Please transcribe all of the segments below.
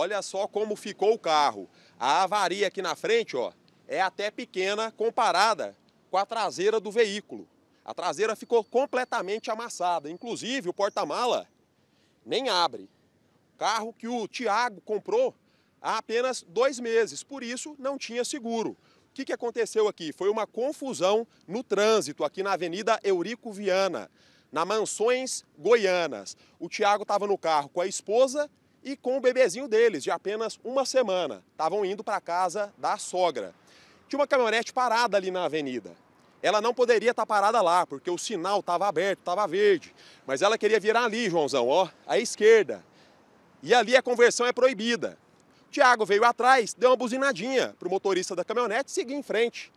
Olha só como ficou o carro. A avaria aqui na frente, ó, é até pequena comparada com a traseira do veículo. A traseira ficou completamente amassada, inclusive o porta-mala nem abre. carro que o Tiago comprou há apenas dois meses, por isso não tinha seguro. O que, que aconteceu aqui? Foi uma confusão no trânsito aqui na Avenida Eurico Viana, na Mansões Goianas. O Tiago estava no carro com a esposa e com o bebezinho deles, de apenas uma semana. Estavam indo para casa da sogra. Tinha uma caminhonete parada ali na avenida. Ela não poderia estar tá parada lá, porque o sinal estava aberto, estava verde. Mas ela queria virar ali, Joãozão, ó, à esquerda. E ali a conversão é proibida. Tiago veio atrás, deu uma buzinadinha para o motorista da caminhonete seguir em frente.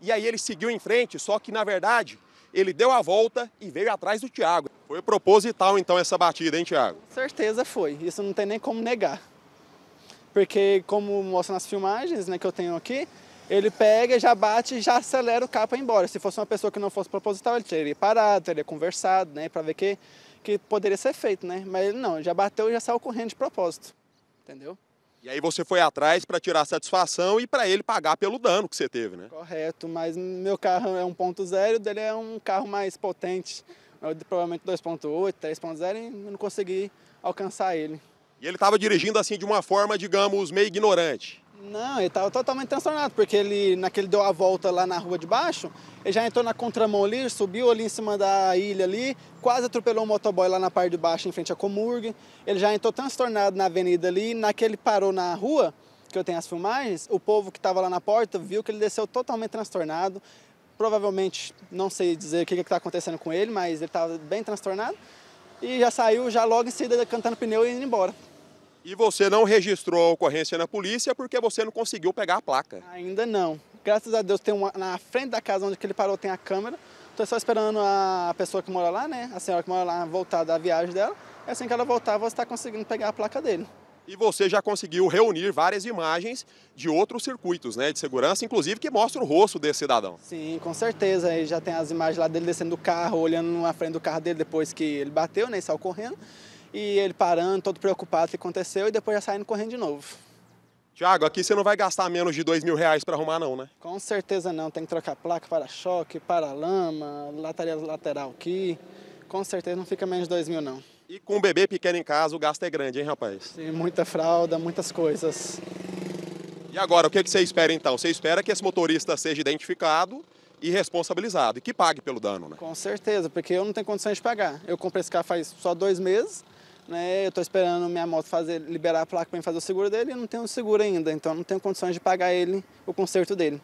E aí ele seguiu em frente, só que na verdade ele deu a volta e veio atrás do Tiago. Foi proposital então essa batida, hein, Thiago? Com certeza foi. Isso não tem nem como negar. Porque como mostra nas filmagens, né, que eu tenho aqui, ele pega, já bate, já acelera o carro para embora. Se fosse uma pessoa que não fosse proposital, ele teria parado, teria conversado, né, para ver que que poderia ser feito, né? Mas ele não, já bateu e já saiu correndo de propósito. Entendeu? E aí você foi atrás para tirar satisfação e para ele pagar pelo dano que você teve, né? Correto, mas meu carro é 1.0, dele é um carro mais potente, provavelmente 2.8, 3.0, e não consegui alcançar ele. E ele estava dirigindo assim de uma forma, digamos, meio ignorante. Não, ele estava totalmente transtornado, porque ele, naquele deu a volta lá na rua de baixo, ele já entrou na contramão ali, subiu ali em cima da ilha ali, quase atropelou um motoboy lá na parte de baixo, em frente à Comurg. Ele já entrou transtornado na avenida ali, naquele parou na rua, que eu tenho as filmagens, o povo que estava lá na porta viu que ele desceu totalmente transtornado, provavelmente, não sei dizer o que está acontecendo com ele, mas ele estava tá bem transtornado. E já saiu, já logo em seguida, cantando pneu e indo embora. E você não registrou a ocorrência na polícia porque você não conseguiu pegar a placa? Ainda não. Graças a Deus, tem uma, na frente da casa onde ele parou tem a câmera. Estou só esperando a pessoa que mora lá, né? A senhora que mora lá voltar da viagem dela. É assim que ela voltar, você está conseguindo pegar a placa dele e você já conseguiu reunir várias imagens de outros circuitos né, de segurança, inclusive que mostra o rosto desse cidadão. Sim, com certeza. Ele já tem as imagens lá dele descendo do carro, olhando na frente do carro dele depois que ele bateu, né, e saiu correndo. E ele parando, todo preocupado com o que aconteceu, e depois já saindo correndo de novo. Tiago, aqui você não vai gastar menos de dois mil reais para arrumar não, né? Com certeza não. Tem que trocar placa, para-choque, para-lama, lataria lateral aqui. Com certeza não fica menos de dois mil não. E com um bebê pequeno em casa, o gasto é grande, hein, rapaz? Sim, muita fralda, muitas coisas. E agora, o que, você espera então? Você espera que esse motorista seja identificado e responsabilizado e que pague pelo dano, né? Com certeza, porque eu não tenho condições de pagar. Eu comprei esse carro faz só dois meses, né? Eu estou esperando minha moto fazer, liberar a placa para fazer o seguro dele e não tenho seguro ainda, então não tenho condições de pagar ele o conserto dele.